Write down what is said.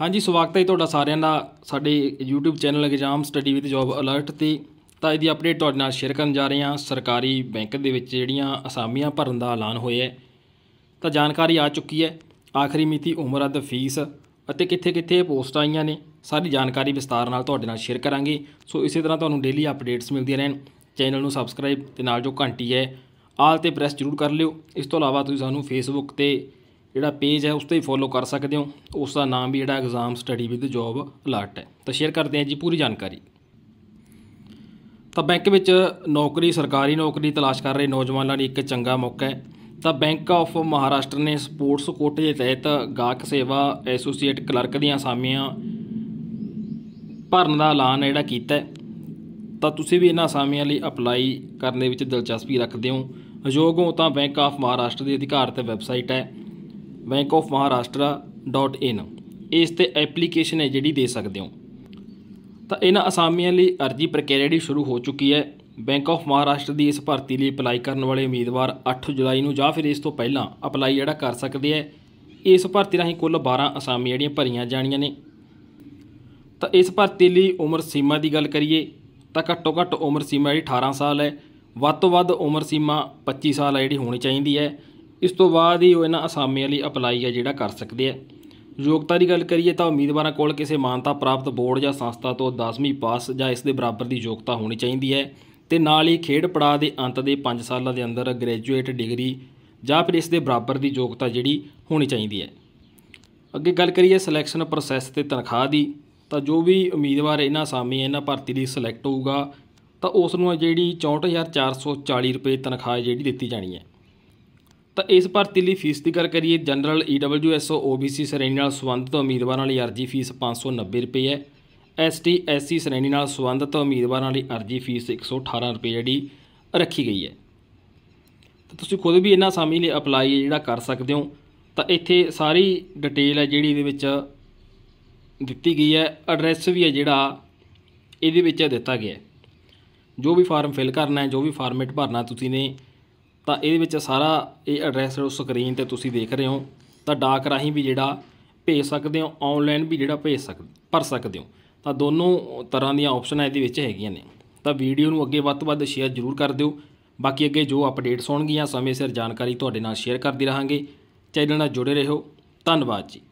ਹਾਂਜੀ ਸਵਾਗਤ ਹੈ ਤੁਹਾਡਾ ਸਾਰਿਆਂ ਦਾ ਸਾਡੇ YouTube channel exam study with job alert ਤੇ ਤਾਂ ਇਹਦੀ ਅਪਡੇਟ ਤੁਹਾਡੇ ਨਾਲ ਸ਼ੇਅਰ ਕਰਨ ਜਾ ਰਹੇ ਹਾਂ ਸਰਕਾਰੀ ਬੈਂਕ ਦੇ ਵਿੱਚ ਜਿਹੜੀਆਂ ਅਸਾਮੀਆਂ ਭਰਨ ਦਾ ਐਲਾਨ ਹੋਇਆ ਹੈ ਤਾਂ ਜਾਣਕਾਰੀ ਆ ਚੁੱਕੀ ਹੈ ਆਖਰੀ ਮਿਤੀ ਉਮਰ ਅਤੇ ਫੀਸ ਅਤੇ ਕਿੱਥੇ-ਕਿੱਥੇ ਪੋਸਟਾਂ ਆਈਆਂ ਨੇ ਸਾਰੀ ਜਾਣਕਾਰੀ ਵਿਸਤਾਰ ਨਾਲ ਤੁਹਾਡੇ ਨਾਲ ਸ਼ੇਅਰ ਕਰਾਂਗੇ ਸੋ ਇਸੇ ਤਰ੍ਹਾਂ ਤੁਹਾਨੂੰ ਡੇਲੀ ਅਪਡੇਟਸ ਮਿਲਦੀਆਂ ਰਹਿਣ ਚੈਨਲ ਨੂੰ ਸਬਸਕ੍ਰਾਈਬ ਤੇ ਨਾਲ ਜੋ ਘੰਟੀ ਹੈ ਆਲ ਤੇ ਪ੍ਰੈਸ ਜ਼ਰੂਰ ਕਰ ਲਿਓ ਇਸ ਤੋਂ ਇਲਾਵਾ ਤੁਸੀਂ ਸਾਨੂੰ ਫੇਸਬੁੱਕ ਤੇ ਜਿਹੜਾ ਪੇਜ ਹੈ ਉਸ ਤੇ ਹੀ ਫੋਲੋ ਕਰ ਸਕਦੇ ਹੋ ਉਸ ਦਾ ਨਾਮ ਵੀ ਜਿਹੜਾ exam study with job alert ਹੈ ਤਾਂ ਸ਼ੇਅਰ ਕਰਦੇ ਹਾਂ ਜੀ ਪੂਰੀ ਜਾਣਕਾਰੀ ਤਾਂ ਬੈਂਕ ਵਿੱਚ ਨੌਕਰੀ ਸਰਕਾਰੀ ਨੌਕਰੀ ਤਲਾਸ਼ ਕਰ ਰਹੇ ਨੌਜਵਾਨਾਂ ਲਈ ਇੱਕ ਚੰਗਾ ਮੌਕਾ ਹੈ ਤਾਂ ਬੈਂਕ ਆਫ ਮਹਾਰਾਸ਼ਟਰ ਨੇ ਸਪੋਰਟਸ ਕੋਟੇ ਦੇ ਤਹਿਤ ਗਾਹਕ ਸੇਵਾ ਐਸੋਸੀਏਟ ਕਲਰਕ ਦੀਆਂ ਅਸਾਮੀਆਂ ਭਰਨ ਦਾ ਐਲਾਨ ਜਿਹੜਾ ਕੀਤਾ ਹੈ ਤਾਂ ਤੁਸੀਂ ਵੀ ਇਹਨਾਂ ਅਸਾਮੀਆਂ ਲਈ ਅਪਲਾਈ ਕਰਨ ਦੇ ਵਿੱਚ ਦਿਲਚਸਪੀ ਰੱਖਦੇ ਹੋ ਯੋਗ ਹੋ ਤਾਂ ਬੈਂਕ ਆਫ ਮਹਾਰਾਸ਼ਟਰ ਦੀ ਅਧਿਕਾਰਤ ਵੈਬਸਾਈਟ ਹੈ bankofmaharashtra.in ਇਸ ਤੇ ਐਪਲੀਕੇਸ਼ਨ ਹੈ ਜਿਹੜੀ ਦੇ ਸਕਦੇ ਹੋ ਤਾਂ ਇਹਨਾਂ ਅਸਾਮੀਆਂ ਲਈ ਅਰਜੀ ਪ੍ਰਕਿਰਿਆ ਜਿਹੜੀ ਸ਼ੁਰੂ ਹੋ ਚੁੱਕੀ ਹੈ ਬੈਂਕ ਆਫ ਮਹਾਰਾਸ਼ਟਰ ਦੀ ਇਸ ਭਰਤੀ ਲਈ ਅਪਲਾਈ ਕਰਨ ਵਾਲੇ ਉਮੀਦਵਾਰ 8 ਜੁਲਾਈ ਨੂੰ ਜਾਂ ਫਿਰ ਇਸ ਤੋਂ ਪਹਿਲਾਂ ਅਪਲਾਈ ਜਿਹੜਾ ਕਰ ਸਕਦੇ ਹੈ ਇਸ ਭਰਤੀ ਰਾਹੀਂ ਕੁੱਲ 12 ਅਸਾਮੀਆਂ ਜਿਹੜੀਆਂ ਭਰੀਆਂ ਜਾਣੀਆਂ ਨੇ ਤਾਂ ਇਸ ਭਰਤੀ ਲਈ ਉਮਰ ਸੀਮਾ ਦੀ ਗੱਲ ਕਰੀਏ ਤਾਂ ਘੱਟੋ ਘੱਟ ਉਮਰ ਸੀਮਾ ਜਿਹੜੀ 18 ਸਾਲ ਹੈ ਵੱਧ ਤੋਂ ਵੱਧ ਉਮਰ ਸੀਮਾ 25 ਸਾਲ ਹੈ ਜਿਹੜੀ ਹੋਣੀ ਚਾਹੀਦੀ ਹੈ ਇਸ ਤੋਂ ਬਾਅਦ ਹੀ ਉਹ ਇਹਨਾਂ ਅਸਾਮੀਆਂ ਲਈ ਅਪਲਾਈ ਹੈ ਜਿਹੜਾ ਕਰ ਸਕਦੇ ਆ ਯੋਗਤਾ ਦੀ ਗੱਲ ਕਰੀਏ ਤਾਂ ਉਮੀਦਵਾਰਾਂ ਕੋਲ ਕਿਸੇ ਮਾਨਤਾ ਪ੍ਰਾਪਤ ਬੋਰਡ ਜਾਂ ਸੰਸਥਾ ਤੋਂ 10ਵੀਂ ਪਾਸ ਜਾਂ ਇਸ ਦੇ ਬਰਾਬਰ ਦੀ ਯੋਗਤਾ ਹੋਣੀ ਚਾਹੀਦੀ ਹੈ ਤੇ ਨਾਲ ਹੀ ਖੇਡ ਪੜਾਅ ਦੇ ਅੰਤ ਦੇ 5 ਸਾਲਾਂ ਦੇ ਅੰਦਰ ਗ੍ਰੈਜੂਏਟ ਡਿਗਰੀ ਜਾਂ ਫਿਰ ਇਸ ਦੇ ਬਰਾਬਰ ਦੀ ਯੋਗਤਾ ਜਿਹੜੀ ਹੋਣੀ ਚਾਹੀਦੀ ਹੈ ਅੱਗੇ ਗੱਲ ਕਰੀਏ ਸਿਲੈਕਸ਼ਨ ਪ੍ਰੋਸੈਸ ਤੇ ਤਨਖਾਹ ਦੀ ਤਾਂ ਜੋ ਵੀ ਉਮੀਦਵਾਰ ਇਹਨਾਂ ਸਾਮੀ ਇਹਨਾਂ ਭਰਤੀ ਲਈ ਸਿਲੈਕਟ ਹੋਊਗਾ ਤਾਂ ਉਸ ਨੂੰ ਜਿਹੜੀ 64440 ਰੁਪਏ ਤਨਖਾਹ ਜਿਹੜੀ ਦਿੱਤੀ ਜਾਣੀ ਹੈ ਤਾਂ ਇਸ ਭਰਤੀ ਲਈ ਫੀਸ ਦੀ ਗੱਲ ਕਰੀਏ ਜਨਰਲ ਈਡਬਲਯੂਐਸਓ ਓਬੀਸੀ ਸ਼੍ਰੇਣੀ ਨਾਲ ਸੰਬੰਧਿਤ ਉਮੀਦਵਾਰਾਂ ਲਈ ਅਰਜੀ ਫੀਸ 590 ਰੁਪਏ ਹੈ ਐਸਟੀ ਐਸਸੀ ਸ਼੍ਰੇਣੀ ਨਾਲ ਸੰਬੰਧਿਤ ਉਮੀਦਵਾਰਾਂ ਲਈ ਅਰਜੀ ਫੀਸ 118 ਰੁਪਏ ਜਿਹੜੀ ਰੱਖੀ ਗਈ ਹੈ ਤਾਂ ਤੁਸੀਂ ਖੁਦ ਵੀ ਇਹਨਾਂ ਸਾਮੀ ਲਈ ਅਪਲਾਈ ਜਿਹੜਾ ਕਰ ਸਕਦੇ ਹੋ ਤਾਂ ਇੱਥੇ ਸਾਰੀ ਡਿਟੇਲ ਹੈ ਜਿਹੜੀ ਇਹਦੇ ਵਿੱਚ ਦਿੱਤੀ ਗਈ ਹੈ ਐਡਰੈਸ ਵੀ ਹੈ ਜਿਹੜਾ ਇਹਦੇ ਵਿੱਚ ਦਿੱਤਾ ਗਿਆ ਜੋ ਵੀ ਫਾਰਮ ਫਿਲ ਕਰਨਾ ਹੈ ਜੋ ਵੀ ਫਾਰਮੈਟ ਭਰਨਾ ਤੁਸੀਂ ਨੇ ਤਾਂ ਇਹਦੇ ਵਿੱਚ ਸਾਰਾ ਇਹ ਐਡਰੈਸ ਸਕਰੀਨ ਤੇ ਤੁਸੀਂ ਦੇਖ ਰਹੇ ਹੋ ਤਾਂ ਡਾਕ ਰਾਹੀਂ ਵੀ ਜਿਹੜਾ ਭੇਜ ਸਕਦੇ ਹੋ ਆਨਲਾਈਨ ਵੀ ਜਿਹੜਾ ਭੇਜ ਸਕਦੇ ਭਰ ਸਕਦੇ ਹੋ ਤਾਂ ਦੋਨੋਂ ਤਰ੍ਹਾਂ ਦੀਆਂ ਆਪਸ਼ਨਾਂ ਇਹਦੇ ਵਿੱਚ ਹੈਗੀਆਂ ਨੇ ਤਾਂ ਵੀਡੀਓ ਨੂੰ ਅੱਗੇ ਵੱਧ ਤੋਂ ਵੱਧ ਸ਼ੇਅਰ ਜ਼ਰੂਰ ਕਰ ਦਿਓ ਬਾਕੀ ਅੱਗੇ ਜੋ ਅਪਡੇਟਸ ਹੋਣਗੀਆਂ ਸਮੇਂ ਸਿਰ ਜਾਣਕਾਰੀ ਤੁਹਾਡੇ ਨਾਲ ਸ਼ੇਅਰ ਕਰਦੇ ਰਹਾਂਗੇ ਚੈਨਲ ਨਾਲ ਜੁੜੇ ਰਹੋ ਧੰਨਵਾਦ ਜੀ